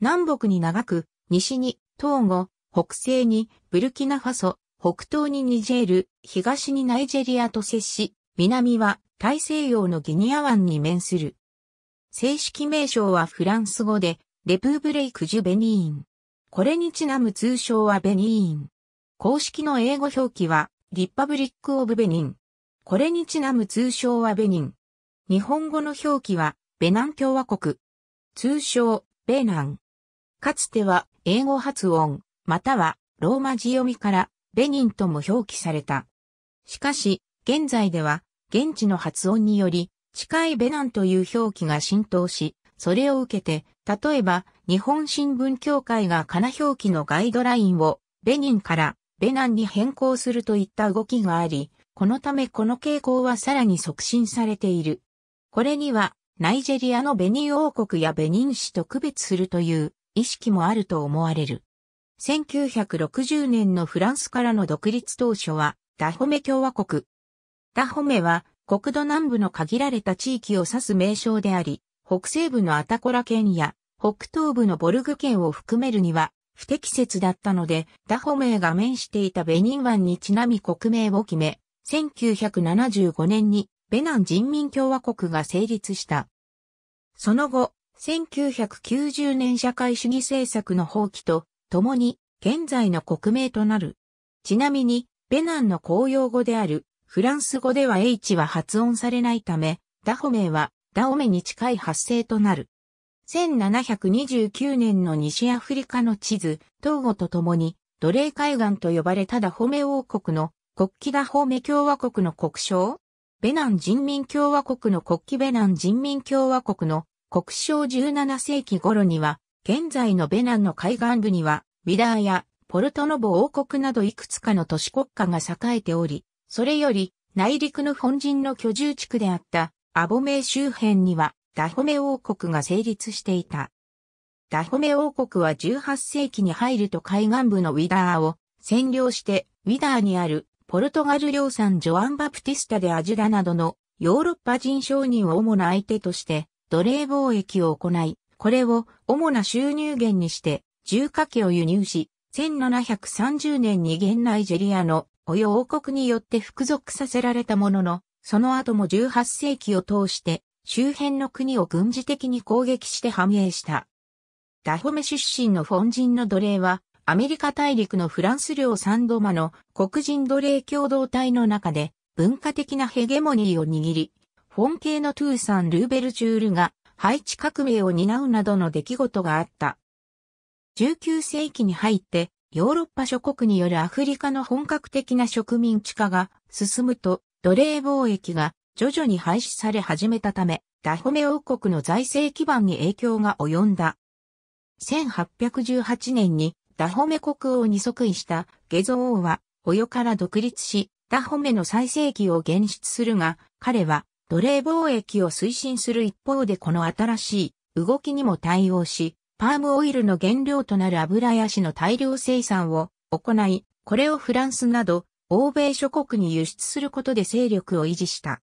南北に長く、西にトーゴ、北西にブルキナファソ、北東にニジェール、東にナイジェリアと接し、南は大西洋のギニア湾に面する。正式名称はフランス語で、レプーブレイク・ジュ・ベニーン。これにちなむ通称はベニーン。公式の英語表記は、リッパブリック・オブ・ベニン。これにちなむ通称はベニン。日本語の表記は、ベナン共和国。通称、ベナン。かつては英語発音、またはローマ字読みからベニンとも表記された。しかし、現在では現地の発音により近いベナンという表記が浸透し、それを受けて、例えば日本新聞協会がカナ表記のガイドラインをベニンからベナンに変更するといった動きがあり、このためこの傾向はさらに促進されている。これにはナイジェリアのベニン王国やベニン市と区別するという意識もあると思われる。1960年のフランスからの独立当初は、ダホメ共和国。ダホメは、国土南部の限られた地域を指す名称であり、北西部のアタコラ県や、北東部のボルグ県を含めるには、不適切だったので、ダホメが面していたベニン湾にちなみ国名を決め、1975年にベナン人民共和国が成立した。その後、1990年社会主義政策の放棄と、共に、現在の国名となる。ちなみに、ベナンの公用語である、フランス語では H は発音されないため、ダホ名は、ダオメに近い発声となる。1729年の西アフリカの地図、東語と共に、奴隷海岸と呼ばれたダホメ王国の国旗ダホメ共和国の国章ベナン人民共和国の国旗ベナン人民共和国の国章17世紀頃には、現在のベナンの海岸部には、ウィダーやポルトノボ王国などいくつかの都市国家が栄えており、それより内陸の本人の居住地区であったアボメ周辺にはダホメ王国が成立していた。ダホメ王国は18世紀に入ると海岸部のウィダーを占領してウィダーにあるポルトガル領産ジョアン・バプティスタでアジュラなどのヨーロッパ人商人を主な相手として奴隷貿易を行い、これを主な収入源にして、重火器を輸入し、1730年に現ナイジェリアの保養王国によって服属させられたものの、その後も18世紀を通して周辺の国を軍事的に攻撃して繁栄した。ダホメ出身のフォン人の奴隷は、アメリカ大陸のフランス領サンドマの黒人奴隷共同体の中で文化的なヘゲモニーを握り、フォン系のトゥーサン・ルーベルジュールがハイチ革命を担うなどの出来事があった。19世紀に入ってヨーロッパ諸国によるアフリカの本格的な植民地化が進むと奴隷貿易が徐々に廃止され始めたため、ダホメ王国の財政基盤に影響が及んだ。1818年にダホメ国王に即位したゲゾ王は、およから独立し、ダホメの最盛期を現出するが、彼は奴隷貿易を推進する一方でこの新しい動きにも対応し、パームオイルの原料となる油やしの大量生産を行い、これをフランスなど欧米諸国に輸出することで勢力を維持した。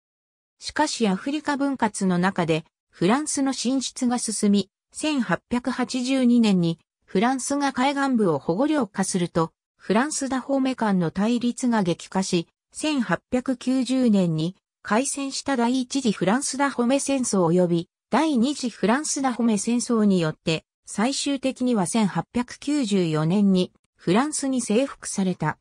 しかしアフリカ分割の中でフランスの進出が進み、1882年にフランスが海岸部を保護領化すると、フランスダホーメ間の対立が激化し、1890年に開戦した第一次フランスダホメ戦争及び第二次フランスダホメ戦争によって、最終的には1894年にフランスに征服された。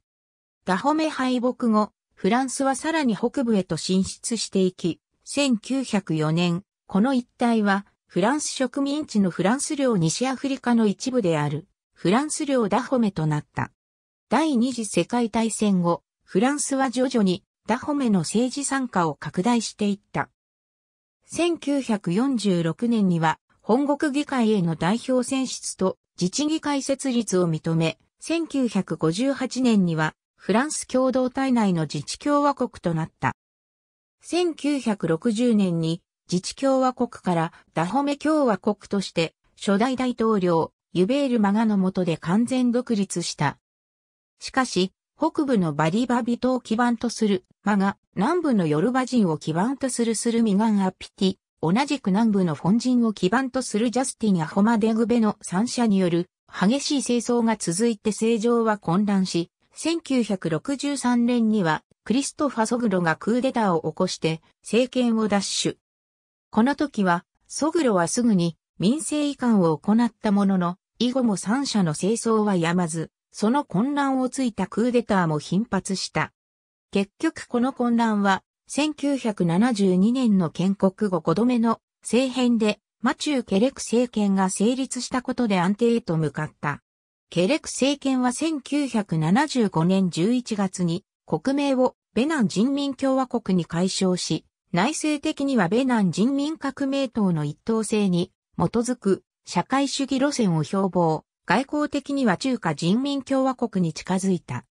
ダホメ敗北後、フランスはさらに北部へと進出していき、1904年、この一帯はフランス植民地のフランス領西アフリカの一部であるフランス領ダホメとなった。第二次世界大戦後、フランスは徐々にダホメの政治参加を拡大していった。1946年には本国議会への代表選出と自治議会設立を認め、1958年にはフランス共同体内の自治共和国となった。1960年に自治共和国からダホメ共和国として初代大統領ユベール・マガの下で完全独立した。しかし、北部のバリバビトを基盤とするマガ、南部のヨルバ人を基盤とするスルミガンアピティ、同じく南部のフォン人を基盤とするジャスティンアホマデグベの三者による激しい戦争が続いて政情は混乱し、1963年にはクリストファ・ソグロがクーデターを起こして政権を奪取。この時は、ソグロはすぐに民政移管を行ったものの、以後も三者の清掃はやまず、その混乱をついたクーデターも頻発した。結局この混乱は、1972年の建国後5度目の政変で、マチュー・ケレク政権が成立したことで安定へと向かった。ケレク政権は1975年11月に国名をベナン人民共和国に改称し、内政的にはベナン人民革命党の一党制に基づく社会主義路線を標榜。外交的には中華人民共和国に近づいた。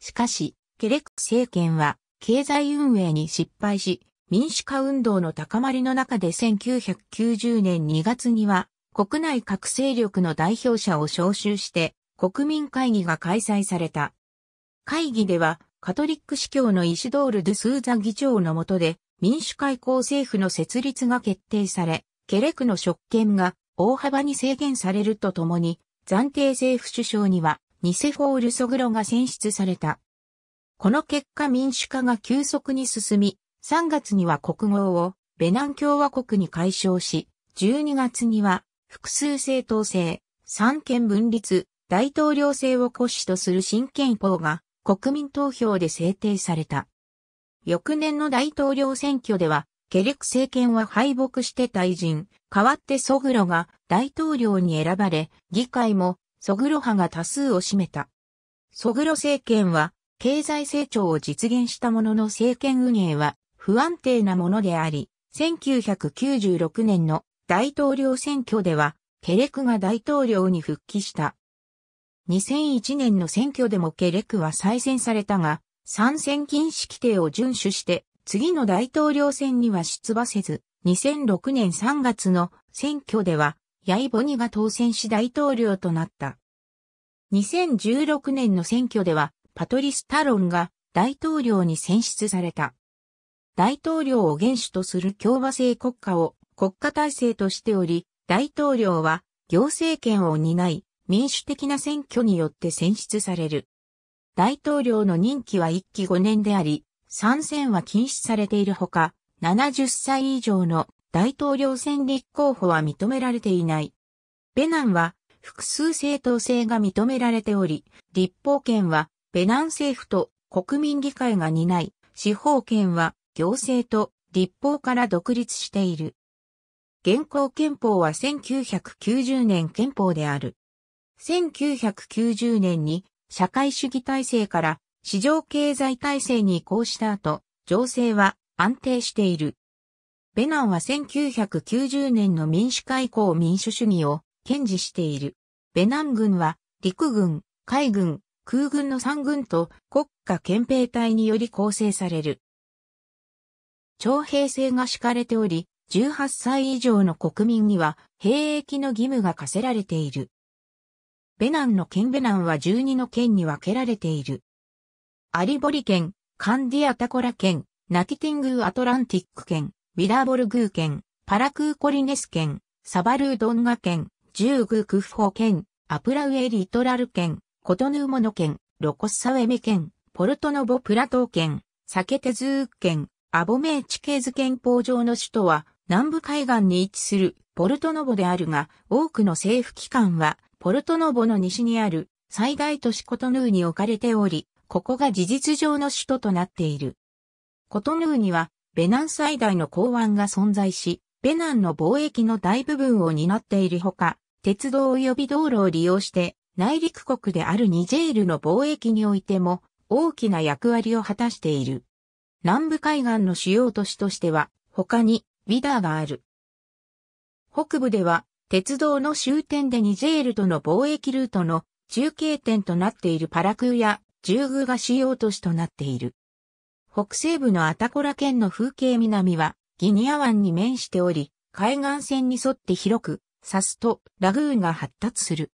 しかし、ケレック政権は経済運営に失敗し、民主化運動の高まりの中で1990年2月には国内各勢力の代表者を招集して国民会議が開催された。会議ではカトリック司教のイシドール・ドゥ・スーザ議長のもとで民主開港政府の設立が決定され、ケレクの職権が大幅に制限されるとともに、暫定政府首相には、ニセフォール・ソグロが選出された。この結果民主化が急速に進み、3月には国号をベナン共和国に解消し、12月には複数政党制、三権分立、大統領制を骨子とする新憲法が国民投票で制定された。翌年の大統領選挙では、ケレク政権は敗北して退陣、代わってソグロが大統領に選ばれ、議会もソグロ派が多数を占めた。ソグロ政権は経済成長を実現したものの政権運営は不安定なものであり、1996年の大統領選挙では、ケレクが大統領に復帰した。2001年の選挙でもケレクは再選されたが、参戦禁止規定を遵守して、次の大統領選には出馬せず、2006年3月の選挙では、ヤイボニが当選し大統領となった。2016年の選挙では、パトリス・タロンが大統領に選出された。大統領を元首とする共和制国家を国家体制としており、大統領は行政権を担い、民主的な選挙によって選出される。大統領の任期は1期5年であり、参戦は禁止されているほか、70歳以上の大統領選立候補は認められていない。ベナンは複数政党制が認められており、立法権はベナン政府と国民議会が担い、司法権は行政と立法から独立している。現行憲法は1990年憲法である。1990年に社会主義体制から市場経済体制に移行した後、情勢は安定している。ベナンは1990年の民主化以降民主主義を堅持している。ベナン軍は陸軍、海軍、空軍の3軍と国家憲兵隊により構成される。徴兵制が敷かれており、18歳以上の国民には兵役の義務が課せられている。ベナンの県ベナンは12の県に分けられている。アリボリ県、カンディアタコラ県、ナキティングーアトランティック県、ウィラーボルグー県、パラクーコリネス県、サバルードンガ県、ジューグークフホ県、アプラウエリトラル県、コトヌーモノ県、ロコッサウェメ県、ポルトノボプラトー県、サケテズー県、アボメーチケーズ憲法上の首都は南部海岸に位置するポルトノボであるが、多くの政府機関はポルトノボの西にある最大都市コトヌーに置かれており、ここが事実上の首都となっている。コトヌーには、ベナン最大の港湾が存在し、ベナンの貿易の大部分を担っているほか、鉄道及び道路を利用して、内陸国であるニジェールの貿易においても、大きな役割を果たしている。南部海岸の主要都市としては、他に、ウィダーがある。北部では、鉄道の終点でニジェールとの貿易ルートの中継点となっているパラクーや、従ュが主要都市となっている。北西部のアタコラ県の風景南はギニア湾に面しており、海岸線に沿って広く、サスとラグーンが発達する。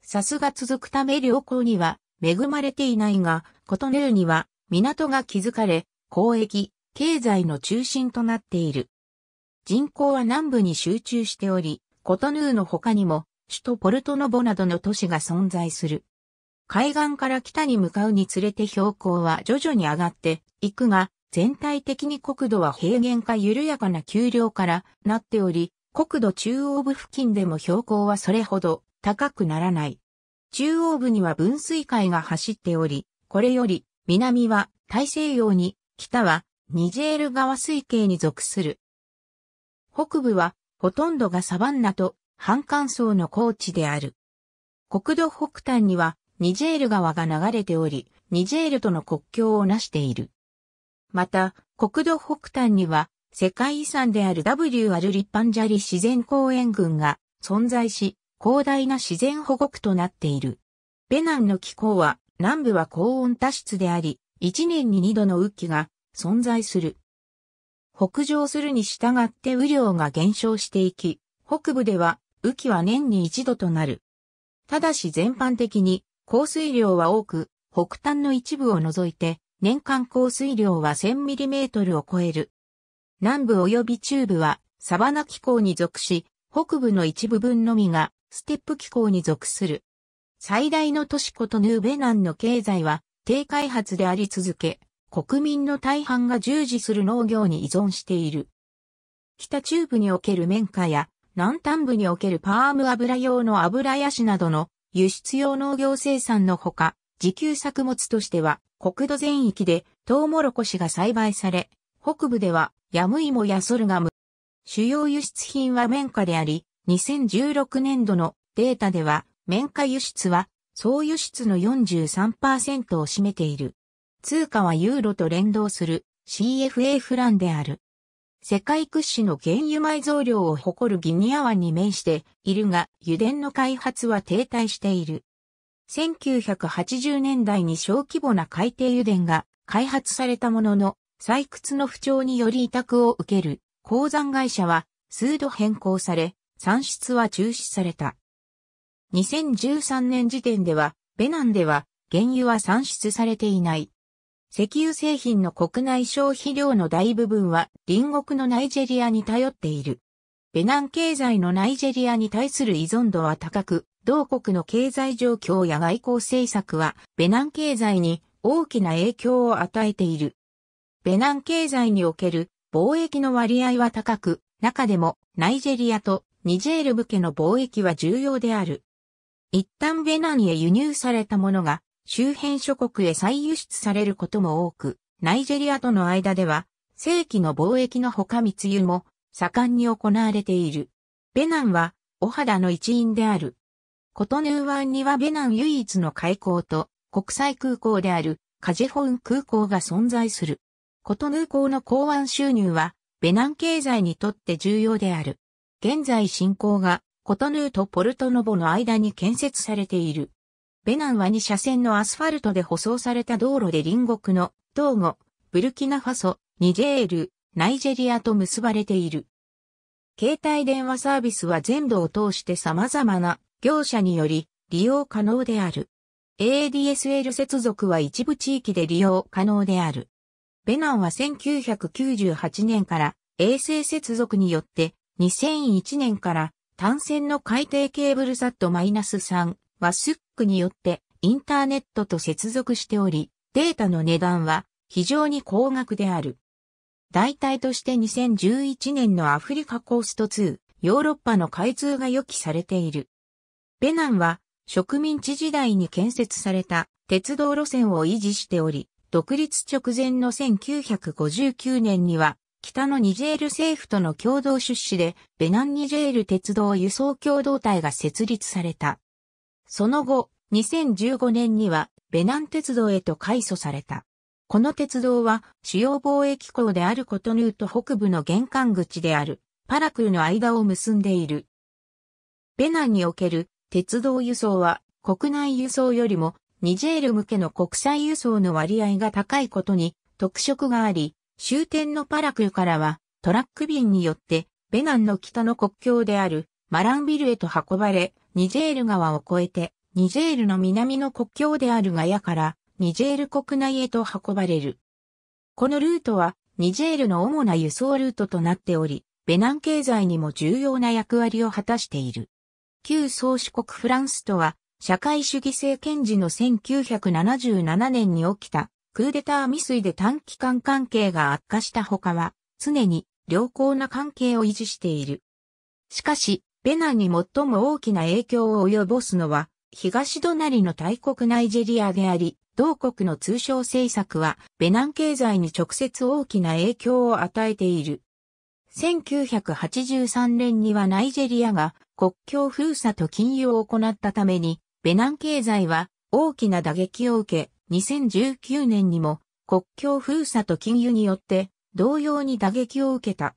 サスが続くため良港には恵まれていないが、コトヌーには港が築かれ、交易、経済の中心となっている。人口は南部に集中しており、コトヌーの他にも首都ポルトノボなどの都市が存在する。海岸から北に向かうにつれて標高は徐々に上がっていくが、全体的に国土は平原か緩やかな丘陵からなっており、国土中央部付近でも標高はそれほど高くならない。中央部には分水海が走っており、これより南は大西洋に、北はニジェール川水系に属する。北部はほとんどがサバンナと半乾燥の高地である。国土北端にはニジェール川が流れており、ニジェールとの国境をなしている。また、国土北端には、世界遺産である W アルリッパンジャリ自然公園群が存在し、広大な自然保護区となっている。ベナンの気候は、南部は高温多湿であり、一年に二度の雨季が存在する。北上するに従って雨量が減少していき、北部では雨季は年に一度となる。ただし全般的に降水量は多く、北端の一部を除いて、年間降水量は 1000mm を超える。南部及び中部はサバナ気候に属し、北部の一部分のみがステップ気候に属する。最大の都市コトヌーベナンの経済は低開発であり続け、国民の大半が従事する農業に依存している。北中部における綿花や南端部におけるパーム油用の油ヤシなどの輸出用農業生産のほか、自給作物としては国土全域でトウモロコシが栽培され、北部ではヤムイモやソルガム。主要輸出品は綿花であり、2016年度のデータでは綿花輸出は総輸出の43%を占めている。通貨はユーロと連動する CFA フランである。世界屈指の原油埋蔵量を誇るギニア湾に面しているが、油田の開発は停滞している。1980年代に小規模な海底油田が開発されたものの、採掘の不調により委託を受ける鉱山会社は数度変更され、産出は中止された。2013年時点では、ベナンでは原油は産出されていない。石油製品の国内消費量の大部分は隣国のナイジェリアに頼っている。ベナン経済のナイジェリアに対する依存度は高く、同国の経済状況や外交政策はベナン経済に大きな影響を与えている。ベナン経済における貿易の割合は高く、中でもナイジェリアとニジェール武家の貿易は重要である。一旦ベナンへ輸入されたものが周辺諸国へ再輸出されることも多く、ナイジェリアとの間では、正規の貿易のほか密輸も盛んに行われている。ベナンは、オハダの一員である。コトヌー湾にはベナン唯一の海港と国際空港であるカジェホン空港が存在する。コトヌー港の港湾収入はベナン経済にとって重要である。現在進行がコトヌーとポルトノボの間に建設されている。ベナンは2車線のアスファルトで舗装された道路で隣国のトーゴ、ブルキナファソ、ニジェール、ナイジェリアと結ばれている。携帯電話サービスは全土を通して様々な業者により利用可能である。ADSL 接続は一部地域で利用可能である。ベナンは1998年から衛星接続によって2001年から単線の海底ケーブルサット -3 はスックによってインターネットと接続しており、データの値段は非常に高額である。代替として2011年のアフリカコースト2、ヨーロッパの開通が予期されている。ベナンは植民地時代に建設された鉄道路線を維持しており、独立直前の1959年には北のニジェール政府との共同出資でベナンニジェール鉄道輸送共同体が設立された。その後、2015年にはベナン鉄道へと改祖された。この鉄道は主要貿易港であることヌーと北部の玄関口であるパラクルの間を結んでいる。ベナンにおける鉄道輸送は国内輸送よりもニジェール向けの国際輸送の割合が高いことに特色があり、終点のパラクルからはトラック便によってベナンの北の国境であるマランビルへと運ばれ、ニジェール川を越えて、ニジェールの南の国境であるガヤから、ニジェール国内へと運ばれる。このルートは、ニジェールの主な輸送ルートとなっており、ベナン経済にも重要な役割を果たしている。旧宗主国フランスとは、社会主義政権時の1977年に起きたクーデター未遂で短期間関係が悪化したほかは、常に良好な関係を維持している。しかし、ベナンに最も大きな影響を及ぼすのは、東隣の大国ナイジェリアであり、同国の通商政策は、ベナン経済に直接大きな影響を与えている。1983年にはナイジェリアが国境封鎖と金融を行ったために、ベナン経済は大きな打撃を受け、2019年にも国境封鎖と金融によって同様に打撃を受けた。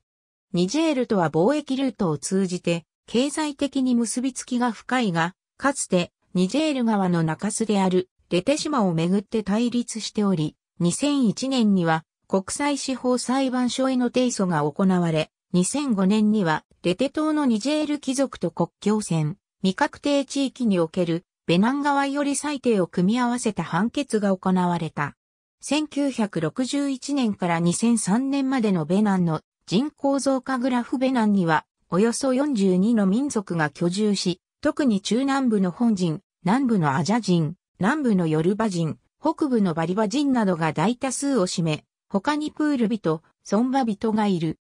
ニジェールとは貿易ルートを通じて経済的に結びつきが深いが、かつてニジェール川の中州であるレテ島をめぐって対立しており、2001年には国際司法裁判所への提訴が行われ、2005年にはレテ島のニジェール貴族と国境線、未確定地域におけるベナン川より裁定を組み合わせた判決が行われた。1961年から2003年までのベナンの人口増加グラフベナンにはおよそ42の民族が居住し、特に中南部の本人、南部のアジャ人、南部のヨルバ人、北部のバリバ人などが大多数を占め、他にプール人、ソンバ人がいる。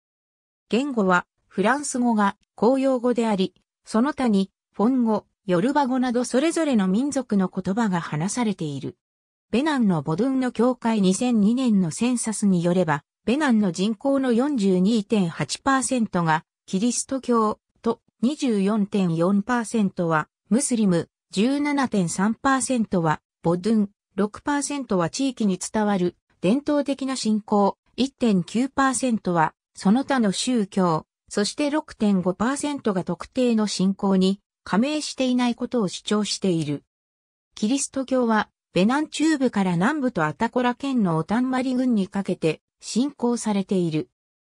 言語はフランス語が公用語であり、その他にフォン語、ヨルバ語などそれぞれの民族の言葉が話されている。ベナンのボドゥンの教会2002年のセンサスによれば、ベナンの人口の42.8%がキリスト教と24.4%はムスリム、17.3%はボドゥン、6%は地域に伝わる伝統的な信仰、1.9%はその他の宗教、そして6.5%が特定の信仰に加盟していないことを主張している。キリスト教はベナン中部から南部とアタコラ県のオタンマリ郡にかけて信仰されている。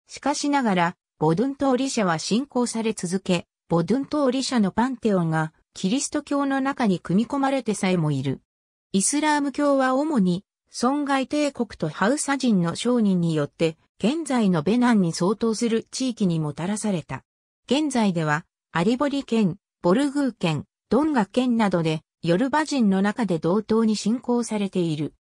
しかしながら、ボドゥントーリ社は信仰され続け、ボドゥントーリ社のパンテオンがキリスト教の中に組み込まれてさえもいる。イスラーム教は主に、損害帝国とハウサ人の商人によって、現在のベナンに相当する地域にもたらされた。現在では、アリボリ県、ボルグー県、ドンガ県などで、ヨルバ人の中で同等に信仰されている。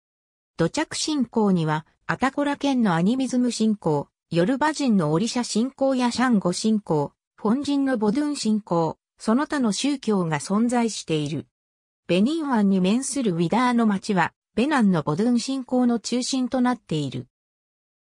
土着信仰には、アタコラ県のアニミズム信仰、ヨルバ人のオリシャ信仰やシャンゴ信仰、フォン人のボドゥン信仰、その他の宗教が存在している。ベニン湾に面するウィダーの町は、ベナンのボドゥン信仰の中心となっている。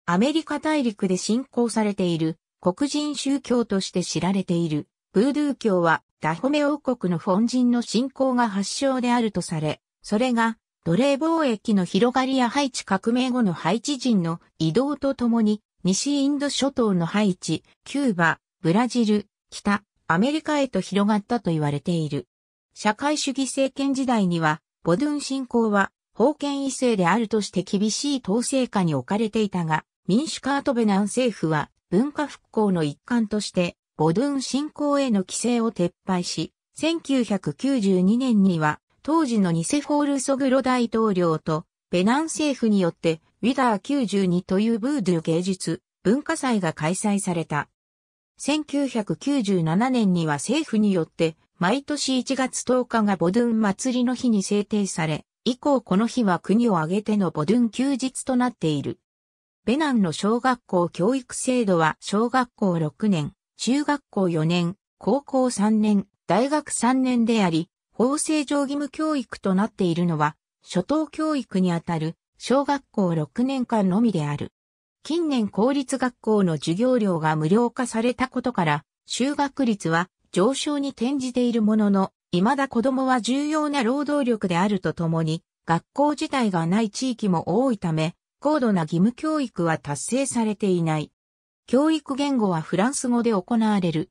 アメリカ大陸で信仰されている、黒人宗教として知られている、ブードゥー教は、ダホメ王国のフォン人の信仰が発祥であるとされ、それが、奴隷貿易の広がりやハイチ革命後のハイチ人の移動とともに西インド諸島のハイチ、キューバ、ブラジル、北、アメリカへと広がったと言われている。社会主義政権時代には、ボドゥン信仰は、封建異性であるとして厳しい統制下に置かれていたが、民主化ートベナン政府は、文化復興の一環として、ボドゥン信仰への規制を撤廃し、1992年には、当時のニセフォール・ソグロ大統領と、ベナン政府によって、ウィダー92というブードゥ芸術文化祭が開催された。1997年には政府によって毎年1月10日がボドゥン祭りの日に制定され、以降この日は国を挙げてのボドゥン休日となっている。ベナンの小学校教育制度は小学校6年、中学校4年、高校3年、大学3年であり、法制上義務教育となっているのは、初等教育にあたる小学校6年間のみである。近年公立学校の授業料が無料化されたことから、就学率は上昇に転じているものの、未だ子供は重要な労働力であるとともに、学校自体がない地域も多いため、高度な義務教育は達成されていない。教育言語はフランス語で行われる。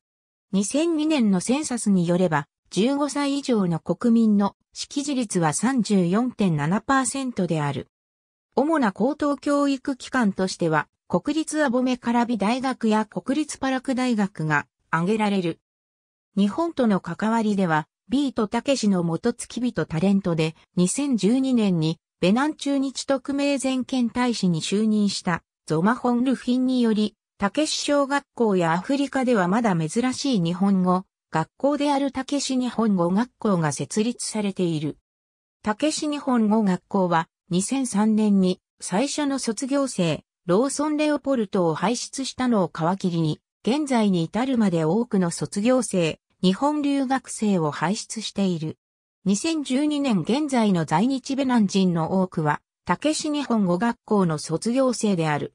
2002年のセンサスによれば、15歳以上の国民の識字率は34.7%である。主な高等教育機関としては、国立アボメカラビ大学や国立パラク大学が挙げられる。日本との関わりでは、ビートたけしの元付き人タレントで、2012年にベナン中日特命全権大使に就任したゾマホンルフィンにより、たけし小学校やアフリカではまだ珍しい日本語、学校であるたけし日本語学校が設立されている。たけし日本語学校は2003年に最初の卒業生、ローソン・レオポルトを輩出したのを皮切りに、現在に至るまで多くの卒業生、日本留学生を輩出している。2012年現在の在日ベナン人の多くは、竹市日本語学校の卒業生である。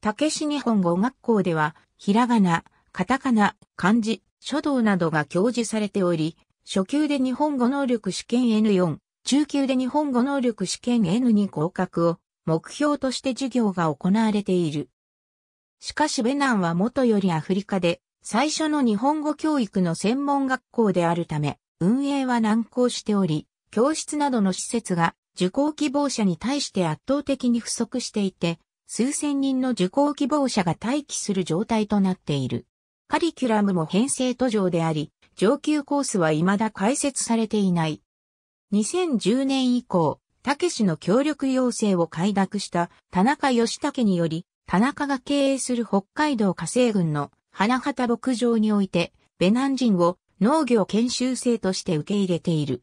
竹市日本語学校では、ひらがな、カタカナ、漢字、書道などが教授されており、初級で日本語能力試験 N4、中級で日本語能力試験 N に合格を目標として授業が行われている。しかしベナンは元よりアフリカで最初の日本語教育の専門学校であるため、運営は難航しており、教室などの施設が受講希望者に対して圧倒的に不足していて、数千人の受講希望者が待機する状態となっている。カリキュラムも編成途上であり、上級コースは未だ開設されていない。2010年以降、たけしの協力要請を快諾した田中義武により、田中が経営する北海道火星群の花畑牧場において、ベナン人を農業研修生として受け入れている。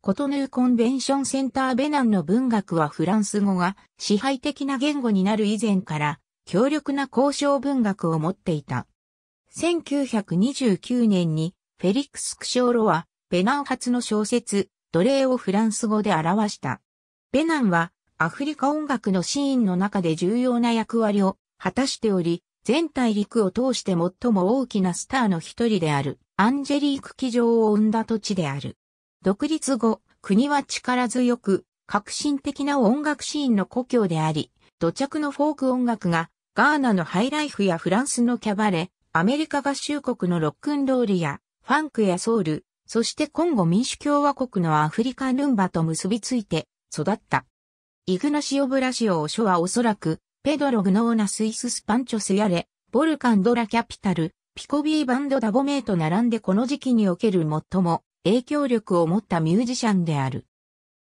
コトヌーコンベンションセンターベナンの文学はフランス語が支配的な言語になる以前から強力な交渉文学を持っていた。1929年にフェリックス・クショーロはベナン発の小説奴隷をフランス語で表した。ベナンはアフリカ音楽のシーンの中で重要な役割を果たしており、全大陸を通して最も大きなスターの一人であるアンジェリーク騎乗を生んだ土地である。独立後、国は力強く革新的な音楽シーンの故郷であり、土着のフォーク音楽がガーナのハイライフやフランスのキャバレ、アメリカ合衆国のロックンロールやファンクやソウル、そして今後民主共和国のアフリカヌルンバと結びついて育った。イグナシオ・ブラシオ・オショはおそらく、ペドロ・グノーナ・スイス・スパンチョスやれ、ボルカン・ドラ・キャピタル、ピコビー・バンド・ダボメイと並んでこの時期における最も影響力を持ったミュージシャンである。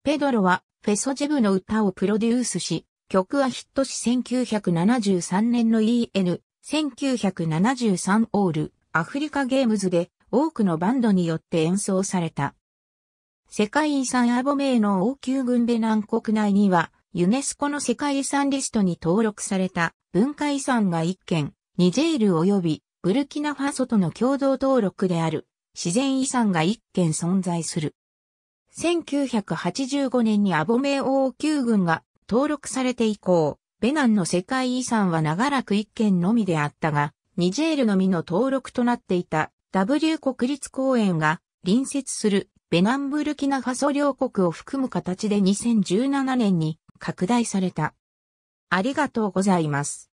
ペドロは、フェソジェブの歌をプロデュースし、曲はヒットし1973年の EN、1973オール、アフリカゲームズで、多くのバンドによって演奏された。世界遺産アボメイの王宮軍ベナン国内には、ユネスコの世界遺産リストに登録された文化遺産が1件、ニジェール及びブルキナファソとの共同登録である自然遺産が1件存在する。1985年にアボメイ王宮軍が登録されて以降、ベナンの世界遺産は長らく1件のみであったが、ニジェールのみの登録となっていた W 国立公園が隣接するベナンブルキナファソ両国を含む形で2017年に拡大された。ありがとうございます。